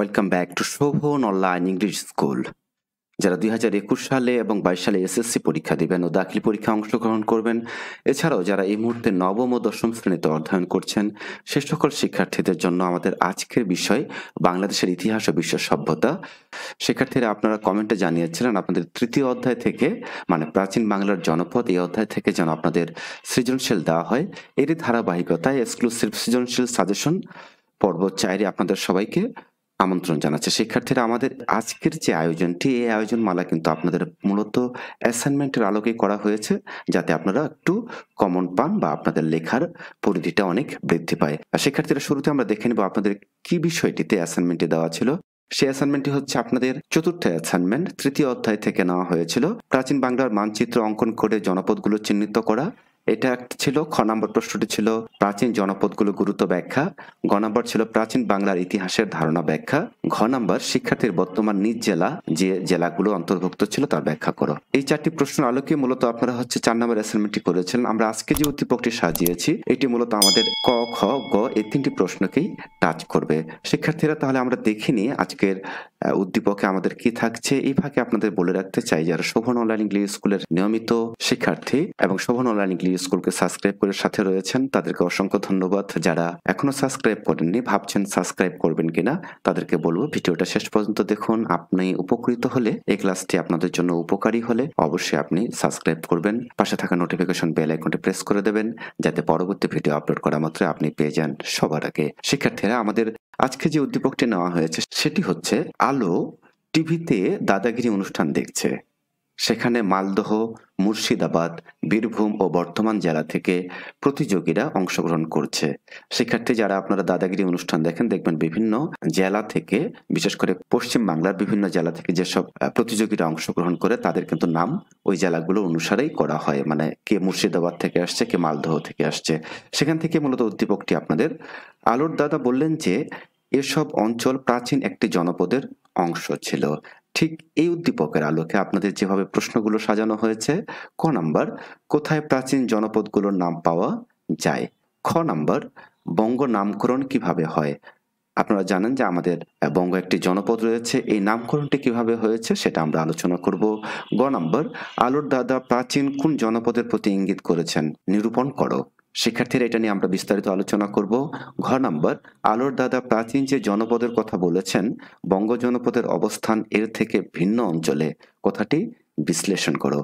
welcome back to Shovan online English school যারা দুই হাজার একুশ সালে এবং বাইশ সালে এসএসসি পরীক্ষা দেবেন ও দাখিল পরীক্ষা অংশগ্রহণ করবেন এছাড়াও যারা এই মুহূর্তে নবম ও দশম শ্রেণীতে অধ্যয়ন করছেন সে সকল শিক্ষার্থীদের জন্য আমাদের আজকের বিষয় বাংলাদেশের ইতিহাস ও বিশ্ব সভ্যতা শিক্ষার্থীরা আপনারা কমেন্টে জানিয়েছিলেন আপনাদের তৃতীয় অধ্যায় থেকে মানে প্রাচীন বাংলার জনপদ এই অধ্যায় থেকে যেন আপনাদের সৃজনশীল দেওয়া হয় এরই ধারাবাহিকতায় এক্সক্লুসিভ সৃজনশীল সাজেশন পর্ব চাইরে আপনাদের সবাইকে আমন্ত্রণ জানাচ্ছে শিক্ষার্থীরা আমাদের আজকের যে আয়োজনটি এই মালা কিন্তু আপনাদের মূলত অ্যাসাইনমেন্টের আলোকে করা হয়েছে যাতে আপনারা একটু কমন পান বা আপনাদের লেখার পরিধিটা অনেক বৃদ্ধি পায় আর শিক্ষার্থীরা শুরুতে আমরা দেখে নেব আপনাদের কি বিষয়টিতে অ্যাসাইনমেন্টে দেওয়া ছিল সেই অ্যাসাইনমেন্টটি হচ্ছে আপনাদের চতুর্থ অ্যাসাইনমেন্ট তৃতীয় অধ্যায় থেকে নেওয়া হয়েছিল প্রাচীন বাংলার মানচিত্র অঙ্কন করে জনপদগুলো চিহ্নিত করা এটা ছিল খ নম্বর প্রশ্নটি ছিল প্রাচীন জনপদগুলো গুরুত্ব ব্যাখ্যা গ নম্বর ছিল প্রাচীন বাংলার ইতিহাসের ধারণা ব্যাখ্যা ঘ নম্বর শিক্ষার্থীর বর্তমান নিজ জেলা যে জেলাগুলো অন্তর্ভুক্ত ছিল তার ব্যাখ্যা করো এই চারটি প্রশ্ন আলোকে মূলত আপনারা হচ্ছে চার নম্বর অ্যাসাইনমেন্টটি করেছিলেন আমরা আজকে যে উদ্দীপকটি সাজিয়েছি এটি মূলত আমাদের ক খ গ এই তিনটি প্রশ্নকেই টাচ করবে শিক্ষার্থীরা তাহলে আমরা দেখিনি আজকের উদ্দীপকে আমাদের কি থাকছে এই ফাঁকে আপনাদের বলে রাখতে চাই যারা শোভন অনলাইন ইংলিশ স্কুলের নিয়মিত শিক্ষার্থী এবং শোভন অনলাইন ইংলিশ স্কুলকে সাবস্ক্রাইব করে সাথে রয়েছেন তাদেরকে অসংখ্য ধন্যবাদ যারা এখনো সাবস্ক্রাইব করেননি ভাবছেন সাবস্ক্রাইব করবেন কিনা তাদেরকে বলবো ভিডিওটা শেষ পর্যন্ত দেখুন আপনি উপকৃত হলে এই ক্লাসটি আপনাদের জন্য উপকারী হলে অবশ্যই আপনি সাবস্ক্রাইব করবেন পাশে থাকা নোটিফিকেশন বেল আইকনটি প্রেস করে দেবেন যাতে পরবর্তী ভিডিও আপলোড করা মাত্র আপনি পেয়ে যান সবার আগে শিক্ষার্থীরা আমাদের আজকে যে উদ্দীপকটি নেওয়া হয়েছে সেটি হচ্ছে আলো টিভিতে দাদাগিরি অনুষ্ঠান দেখছে সেখানে মালদহ মুর্শিদাবাদ বীরভূম ও বর্ধমান জেলা থেকে প্রতিযোগীরা অংশগ্রহণ করছে শিক্ষার্থী যারা আপনারা দাদাগিরি অনুষ্ঠান দেখেন দেখবেন বিভিন্ন জেলা থেকে বিশেষ করে পশ্চিম বাংলার বিভিন্ন জেলা থেকে যেসব প্রতিযোগীরা অংশগ্রহণ করে তাদের কিন্তু নাম ওই জেলাগুলো অনুসারেই করা হয় মানে কে মুর্শিদাবাদ থেকে আসছে কে মালদহ থেকে আসছে সেখান থেকে মূলত উদ্দীপকটি আপনাদের আলোর দাদা বললেন যে এসব অঞ্চল প্রাচীন একটি জনপদের অংশ ছিল ঠিক এই উদ্দীপকের আলোকে আপনাদের যেভাবে প্রশ্নগুলো সাজানো হয়েছে ক নাম্বার কোথায় প্রাচীন জনপদগুলোর নাম পাওয়া যায় খ নাম্বার বঙ্গ নামকরণ কিভাবে হয় আপনারা জানেন যে আমাদের বঙ্গ একটি জনপদ রয়েছে এই নামকরণটি কিভাবে হয়েছে সেটা আমরা আলোচনা করব গ নম্বর আলোর দাদা প্রাচীন কোন জনপদের প্রতি ইঙ্গিত করেছেন নিরূপণ করো শিক্ষার্থীরা এটা নিয়ে আমরা বিস্তারিত আলোচনা করব ঘর নাম্বার আলোর দাদা প্রাচীন যে জনপদের কথা বলেছেন বঙ্গ জনপদের অবস্থান এর থেকে ভিন্ন অঞ্চলে কথাটি বিশ্লেষণ করো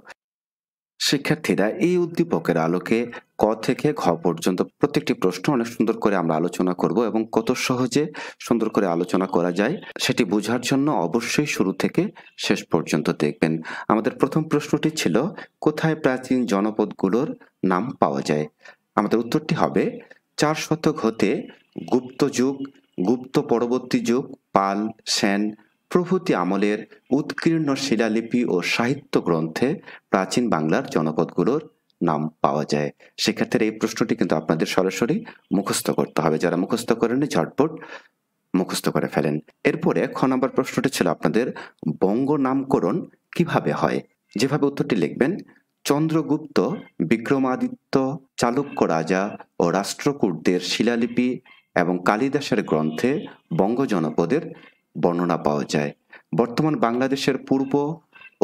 শিক্ষার্থীরা এই উদ্দীপকের আলোকে ক থেকে ঘ পর্যন্ত প্রত্যেকটি প্রশ্ন অনেক সুন্দর করে আমরা আলোচনা করব এবং কত সহজে সুন্দর করে আলোচনা করা যায় সেটি বোঝার জন্য অবশ্যই শুরু থেকে শেষ পর্যন্ত দেখবেন আমাদের প্রথম প্রশ্নটি ছিল কোথায় প্রাচীন জনপদগুলোর নাম পাওয়া যায় আমাদের উত্তরটি হবে চার শতক হতে গুপ্ত যুগ গুপ্ত পরবর্তী যুগ পাল সেন প্রভৃতি আমলের উৎকীর্ণ শিলালিপি ও সাহিত্য গ্রন্থে প্রাচীন বাংলার জনপদগুলোর নাম পাওয়া যায় সেক্ষেত্রে এই প্রশ্নটি কিন্তু আপনাদের সরাসরি মুখস্থ করতে হবে যারা মুখস্থ করেন ঝটপট মুখস্থ করে ফেলেন এরপরে খ নম্বর প্রশ্নটি ছিল আপনাদের বঙ্গ নামকরণ কিভাবে হয় যেভাবে উত্তরটি লিখবেন চন্দ্রগুপ্ত বিক্রমাদিত্য চালুক্য রাজা ও রাষ্ট্রকূটদের শিলালিপি এবং কালিদাসের গ্রন্থে বঙ্গ জনপদের বর্ণনা পাওয়া যায় বর্তমান বাংলাদেশের পূর্ব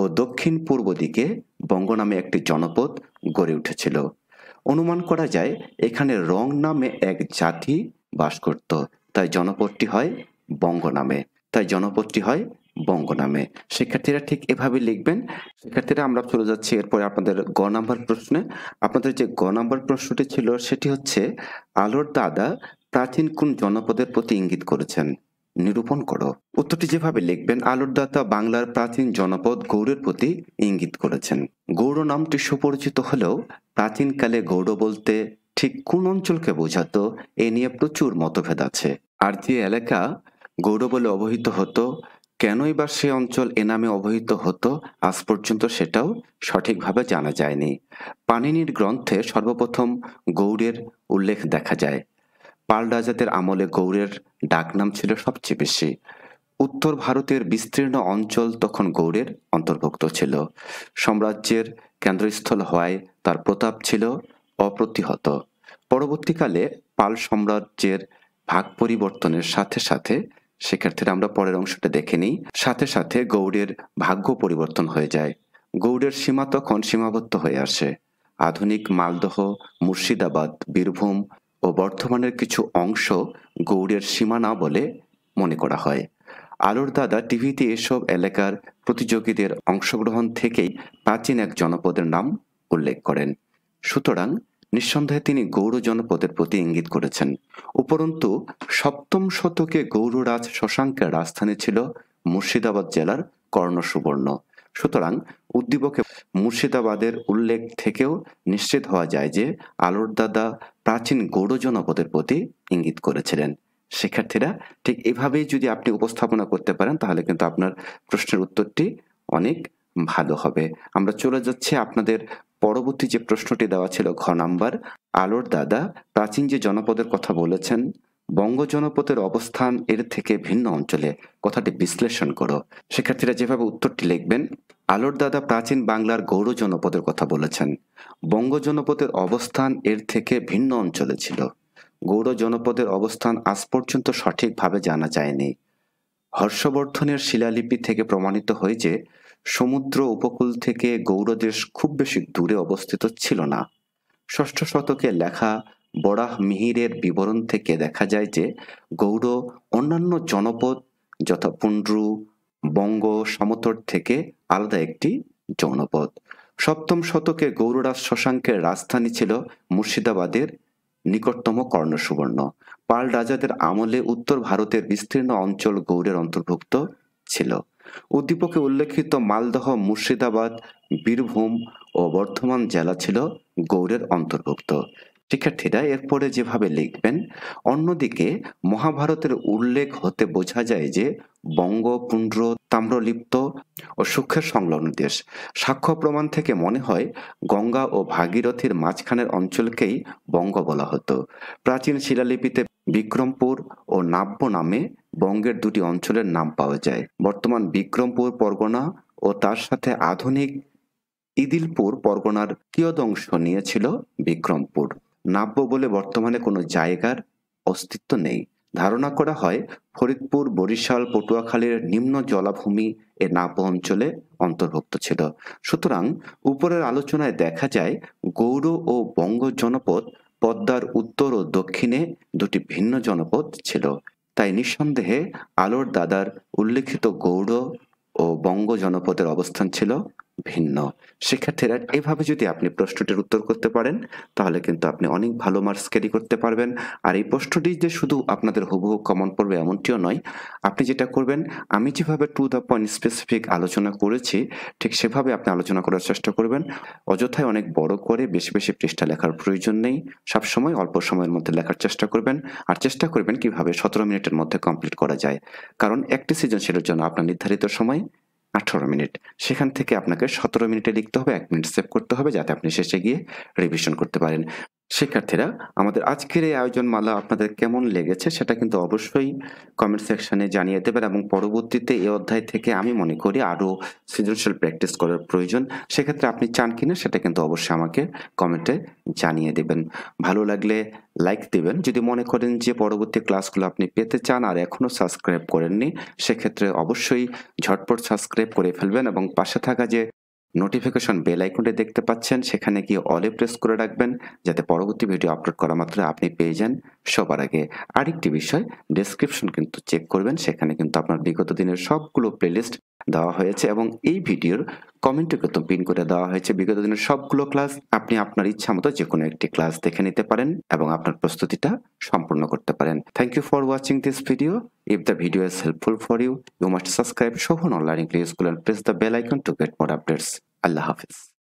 ও দক্ষিণ পূর্ব দিকে বঙ্গ নামে একটি জনপদ গড়ে উঠেছিল অনুমান করা যায় এখানে রং নামে এক জাতি বাস করত তাই জনপদটি হয় বঙ্গ নামে তাই জনপদটি হয় বঙ্গ নামে শিক্ষার্থীরা ঠিক এভাবে লিখবেন শিক্ষার্থীরা আমরা চলে যাচ্ছি এরপরে আপনাদের গ নাম্বার প্রশ্নে আপনাদের যে গ নাম্বার প্রশ্নটি ছিল সেটি হচ্ছে আলোর দাদা প্রাচীন কোন জনপদের প্রতি ইঙ্গিত করেছেন নিরূপণ করো উত্তরটি যেভাবে লিখবেন আলোরদাতা বাংলার প্রাচীন জনপদ গৌড়ের প্রতি ইঙ্গিত করেছেন গৌড় নামটি সুপরিচিত হলেও প্রাচীনকালে গৌড় বলতে ঠিক কোন অঞ্চলকে বোঝাতো এ নিয়ে প্রচুর মতভেদ আছে আর যে এলাকা গৌড় বলে অবহিত হতো কেনই বা সে অঞ্চল এ নামে অবহিত হতো আজ পর্যন্ত সেটাও সঠিকভাবে জানা যায়নি পানিনির গ্রন্থে সর্বপ্রথম গৌড়ের উল্লেখ দেখা যায় পাল রাজাদের আমলে গৌড়ের ডাকনাম ছিল সবচেয়ে বেশি উত্তর ভারতের বিস্তীর্ণ অঞ্চল তখন গৌড়ের অন্তর্ভুক্ত ছিল সাম্রাজ্যের কেন্দ্রস্থল হওয়ায় তার প্রতাপ ছিল অপ্রতিহত পরবর্তীকালে পাল সাম্রাজ্যের ভাগ পরিবর্তনের সাথে সাথে সেক্ষেত্রে আমরা পরের অংশটা দেখে নিই সাথে সাথে গৌড়ের ভাগ্য পরিবর্তন হয়ে যায় গৌড়ের সীমা তখন সীমাবদ্ধ হয়ে আসে আধুনিক মালদহ মুর্শিদাবাদ বীরভূম ও বর্ধমানের কিছু অংশ গৌড়ের সীমানা বলে মনে করা হয় আলোর দাদা টিভিতে এসব এলাকার প্রতিযোগীদের অংশগ্রহণ থেকেই প্রাচীন এক জনপদের নাম উল্লেখ করেন সুতরাং নিঃসন্দেহে তিনি গৌর জনপদের প্রতি ইঙ্গিত করেছেন উপরন্তু সপ্তম শতকে গৌড়রাজ শশাঙ্কের রাজধানী ছিল মুর্শিদাবাদ জেলার কর্ণসুবর্ণ সুতরাং উদ্দীপকে মুর্শিদাবাদের উল্লেখ থেকেও নিশ্চিত হওয়া যায় যে আলোর দাদা প্রাচীন গৌর জনপদের প্রতি ইঙ্গিত করেছিলেন শিক্ষার্থীরা ঠিক এভাবেই যদি আপনি উপস্থাপনা করতে পারেন তাহলে কিন্তু আপনার প্রশ্নের উত্তরটি অনেক ভালো হবে আমরা চলে যাচ্ছি আপনাদের পরবর্তী যে প্রশ্নটি দেওয়া ছিল ঘ নাম্বার আলোর দাদা প্রাচীন যে জনপদের কথা বলেছেন বঙ্গ জনপদের অবস্থান এর থেকে ভিন্ন অঞ্চলে কথাটি বিশ্লেষণ করো শিক্ষার্থীরা যেভাবে উত্তরটি লিখবেন আলোর দাদা প্রাচীন বাংলার গৌর জনপদের কথা বলেছেন বঙ্গ জনপদের অবস্থান এর থেকে ভিন্ন অঞ্চলে ছিল গৌর জনপদের অবস্থান আজ পর্যন্ত সঠিকভাবে জানা যায়নি হর্ষবর্ধনের শিলালিপি থেকে প্রমাণিত হয়েছে যে সমুদ্র উপকূল থেকে গৌরদেশ খুব বেশি দূরে অবস্থিত ছিল না ষষ্ঠ শতকে লেখা বরাহ মিহিরের বিবরণ থেকে দেখা যায় যে গৌড় অন্যান্য জনপদ যথা পুণ্ড্রু বঙ্গ সমতট থেকে আলাদা একটি জনপদ সপ্তম শতকে গৌররাজ শশাঙ্কের রাজধানী ছিল মুর্শিদাবাদের নিকটতম কর্ণসুবর্ণ পাল রাজাদের আমলে উত্তর ভারতের বিস্তীর্ণ অঞ্চল গৌড়ের অন্তর্ভুক্ত ছিল উদ্দীপকে উল্লেখিত মালদহ মুর্শিদাবাদ বীরভূম ও বর্ধমান জেলা ছিল গৌড়ের অন্তর্ভুক্ত শিক্ষার্থীরা এরপরে যেভাবে লিখবেন অন্যদিকে মহাভারতের উল্লেখ হতে বোঝা যায় যে বঙ্গ পুণ্ড্র তাম্রলিপ্ত ও সুখের সংলগ্ন দেশ সাক্ষ্য প্রমাণ থেকে মনে হয় গঙ্গা ও ভাগীরথীর মাঝখানের অঞ্চলকেই বঙ্গ বলা হতো প্রাচীন শিলালিপিতে বিক্রমপুর ও নাব্য নামে বঙ্গের দুটি অঞ্চলের নাম পাওয়া যায় বর্তমান বিক্রমপুর পরগনা ও তার সাথে আধুনিক ইদিলপুর পরগনার কিয়দংশ নিয়েছিল বিক্রমপুর নাব্য বলে বর্তমানে কোনো জায়গার অস্তিত্ব নেই ধারণা করা হয় ফরিদপুর বরিশাল পটুয়াখালীর নিম্ন জলাভূমি এ নাব্য অঞ্চলে অন্তর্ভুক্ত ছিল সুতরাং উপরের আলোচনায় দেখা যায় গৌড় ও বঙ্গ জনপদ পদ্মার উত্তর ও দক্ষিণে দুটি ভিন্ন জনপদ ছিল তাই নিঃসন্দেহে আলোর দাদার উল্লিখিত গৌড় ও বঙ্গ জনপদের অবস্থান ছিল ভিন্ন শিক্ষার্থীরা এভাবে যদি আপনি প্রশ্নটির উত্তর করতে পারেন তাহলে কিন্তু আপনি অনেক ভালো মার্কস ক্যারি করতে পারবেন আর এই প্রশ্নটি যে শুধু আপনাদের হুবহু কমন পড়বে এমনটিও নয় আপনি যেটা করবেন আমি যেভাবে টু দ্য পয়েন্ট স্পেসিফিক আলোচনা করেছি ঠিক সেভাবে আপনি আলোচনা করার চেষ্টা করবেন অযথায় অনেক বড় করে বেশি বেশি পৃষ্ঠা লেখার প্রয়োজন নেই সবসময় অল্প সময়ের মধ্যে লেখার চেষ্টা করবেন আর চেষ্টা করবেন কিভাবে সতেরো মিনিটের মধ্যে কমপ্লিট করা যায় কারণ একটি সৃজনশীলের জন্য আপনার নির্ধারিত সময় আঠারো মিনিট সেখান থেকে আপনাকে সতেরো মিনিটে লিখতে হবে এক মিনিট সেভ করতে হবে যাতে আপনি শেষে গিয়ে রিভিশন করতে পারেন শিক্ষার্থীরা আমাদের আজকের এই আয়োজন মালা আপনাদের কেমন লেগেছে সেটা কিন্তু অবশ্যই কমেন্ট সেকশনে জানিয়ে দেবেন এবং পরবর্তীতে এই অধ্যায় থেকে আমি মনে করি আরও সৃজনশীল প্র্যাকটিস করার প্রয়োজন সেক্ষেত্রে আপনি চান কিনা সেটা কিন্তু অবশ্যই আমাকে কমেন্টে জানিয়ে দেবেন ভালো লাগলে লাইক দেবেন যদি মনে করেন যে পরবর্তী ক্লাসগুলো আপনি পেতে চান আর এখনও সাবস্ক্রাইব করেননি সেক্ষেত্রে অবশ্যই ঝটপট সাবস্ক্রাইব করে ফেলবেন এবং পাশে থাকা যে নোটিফিকেশন বেল আইকনটি দেখতে পাচ্ছেন সেখানে গিয়ে অলে প্রেস করে রাখবেন যাতে পরবর্তী ভিডিও আপলোড করা মাত্র আপনি পেয়ে যান সবার আগে আরেকটি বিষয় ডেসক্রিপশন কিন্তু চেক করবেন সেখানে কিন্তু আপনার বিগত দিনের সবগুলো প্লেলিস্ট দেওয়া হয়েছে এবং এই ভিডিওর কমেন্টে কত পিন করে দেওয়া হয়েছে বিগত দিনের সবগুলো ক্লাস আপনি আপনার ইচ্ছা মতো যে কোনো একটি ক্লাস দেখে নিতে পারেন এবং আপনার প্রস্তুতিটা সম্পূর্ণ করতে পারেন thank you for watching this video if the video is helpful for you you must subscribe Shovan online English school and press the bell icon to get more updates আল্লাহ হাফিজ